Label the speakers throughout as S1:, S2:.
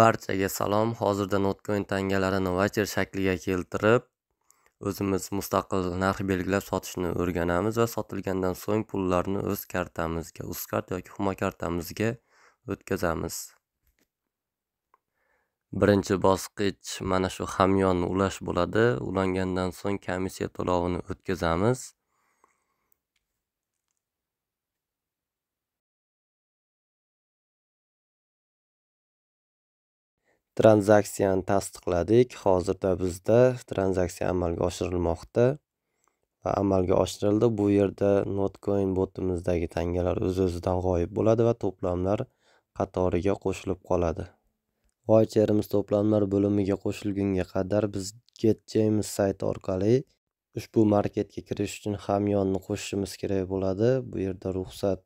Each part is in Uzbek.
S1: barchaga salom hozirda notcoin tangalarini vacher shakliga keltirib o'zimiz mustaqil narx belgilab sotishni o'rganamiz va sotilgandan so'ng pullarni o'z kartamizga uzkart yoki huma kartamizga o'tkazamiz birinchi bosqich mana shu hamyonni ulash bo'ladi ulangandan so'ng komissiya to'lovini o'tkazamiz
S2: tranzaksiyani tasdiqladik hozirda bizda tranzaksiya amalga oshirilmoqda va amalga oshirildi bu yerda notcoin botimizdagi tangalar o'z o'zidan g'oyib bo'ladi va to'plamlar qatoriga qo'shilib qoladi voycherimiz to'plamlar bo'limiga qo'shilgunga qadar biz get james sayti orqali ushbu marketga kirish uchun hamyonni qo'shishimiz kerak bo'ladi bu yerda ruxsat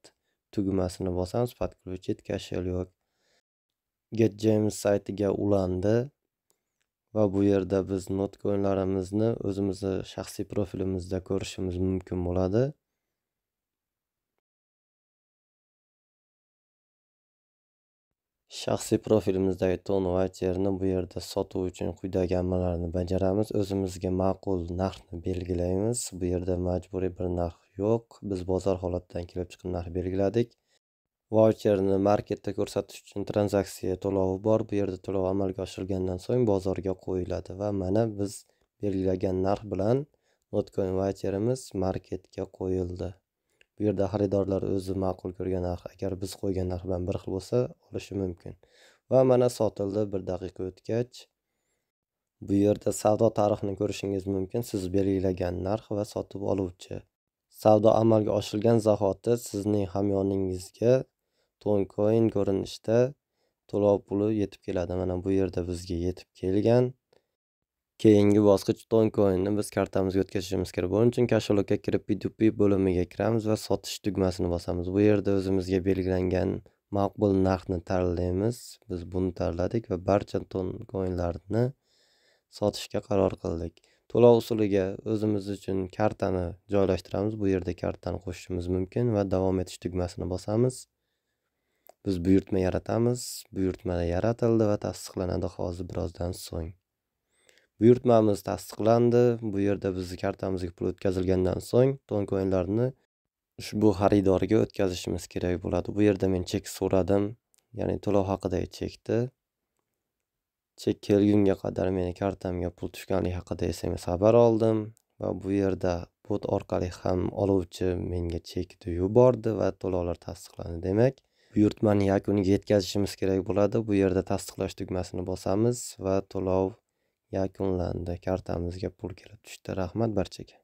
S2: tugmasini bosamiz подключить кошелек get james saytiga ulandi va bu yerda biz not o'zimizni shaxsiy profilimizda ko'rishimiz mumkin bo'ladi shaxsiy profilimizdagi ton vayterni bu yerda sotuv uchun quyidagi amallarni bajaramiz o'zimizga ma'qul narxni belgilaymiz bu yerda majburiy bir narx yo'q biz bozor holatidan kelib chiqib narx belgiladik vaucherni marketda ko'rsatish uchun tranzaksiya to'lovi bor bu yerda to'lov amalga oshirilgandan so'ng bozorga qo'yiladi va mana biz belgilagan narx bilan notcoin vaucherimiz marketga qo'yildi bu yerda xaridorlar o'zi ma'qul ko'rgan narx agar biz qo'ygan narx bilan bir xil bo'lsa olishi mumkin va mana sotildi bir daqiqa o'tgach bu yerda savdo tarixini ko'rishingiz mumkin siz belgilagan narx va sotib oluvchi savdo amalga oshirilgan zahoti sizning hamyoningizga to'ncoin ko'rinishda to'lov puli yetib keladi mana bu yerda bizga yetib kelgan keyingi bosqich to'ncoinni biz kartamizga o'tkazishimiz kerak buning uchun kashalokka kirib p2p bo'limiga kiramiz va sotish tugmasini bosamiz bu yerda o'zimizga belgilangan maqbul narxni tanlaymiz biz buni tanladik va barcha to'ncoinlarni sotishga qaror qildik to'lov usuliga o'zimiz uchun kartani joylashtiramiz bu yerda kartani qo'shishimiz mumkin va davom etish tugmasini bosamiz biz buyurtma yaratamiz buyurtma yaratildi va tasdiqlanadi hozir birozdan so'ng buyurtmamiz tasdiqlandi bu yerda bizni kartamizga pul o'tkazilgandan so'ng ton koinlarni ushbu xaridorga o'tkazishimiz kerak bo'ladi bu yerda men chek so'radim ya'ni to'lov haqidagi chekni chek kelgunga qadar meni kartamga pul tushganligi haqida sms xabar oldim va bu yerda bot orqali ham oluvchi menga chekni yubordi va to'lovlar tasdiqlandi demak buyurtmani yakuniga yetkazishimiz kerak bo'ladi bu yerda tasdiqlash tugmasini bosamiz va to'lov yakunlandi kartamizga pul kelib tushdi rahmat barchaga